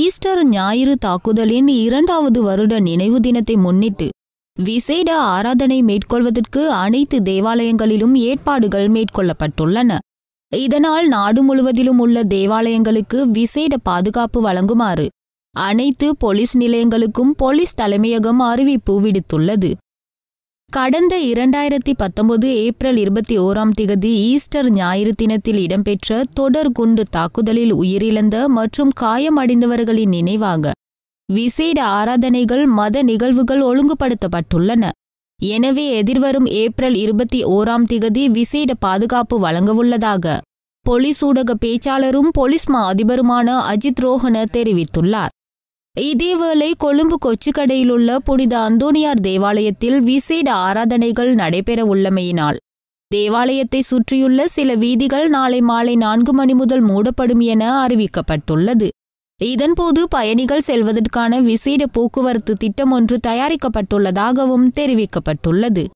Easter ஞாயிறு தாக்குதலின் இரண்டாவது வருட நினைவு தினத்தை முன்னிட்டு விசேட ஆராதனை மேற்கொள்வதற்கு அனைத்து தேவாலயங்களிலும் ஏற்பாடுகள் மேற்கொள்ளப்பட்டுள்ளன இதனால் நாடு முழுவதிலும் உள்ள தேவாலயங்களுக்கு விசேட பாதுகாப்பு வழங்குமாறு அனைத்து போலீஸ் நிலையங்களுக்கும் போலீஸ் தலைமையகம் அறிவிப்பு விடுத்துள்ளது கடந்த இரண்டாயிரத்தி பத்தொன்பது ஏப்ரல் இருபத்தி ஓராம் திகதி ஈஸ்டர் ஞாயிறு தினத்தில் இடம்பெற்ற தொடர் குண்டு தாக்குதலில் உயிரிழந்த மற்றும் காயமடைந்தவர்களின் நினைவாக விசேட ஆராதனைகள் மத நிகழ்வுகள் ஒழுங்குபடுத்தப்பட்டுள்ளன எனவே எதிர்வரும் ஏப்ரல் இருபத்தி ஓராம் திகதி விசேட பாதுகாப்பு வழங்கவுள்ளதாக பொலிஸ் ஊடக பேச்சாளரும் பொலிஸ் மா அதிபருமான அஜித் ரோஹன தெரிவித்துள்ளார் இதேவேளை கொழும்பு கொச்சிக்கடையில் உள்ள புனித அந்தோனியார் தேவாலயத்தில் விசேட ஆராதனைகள் நடைபெற உள்ளமையினால் தேவாலயத்தை சுற்றியுள்ள சில வீதிகள் நாளை மாலை நான்கு மணி முதல் மூடப்படும் என அறிவிக்கப்பட்டுள்ளது இதன்போது பயணிகள் செல்வதற்கான விசேட போக்குவரத்து திட்டம் ஒன்று தயாரிக்கப்பட்டுள்ளதாகவும் தெரிவிக்கப்பட்டுள்ளது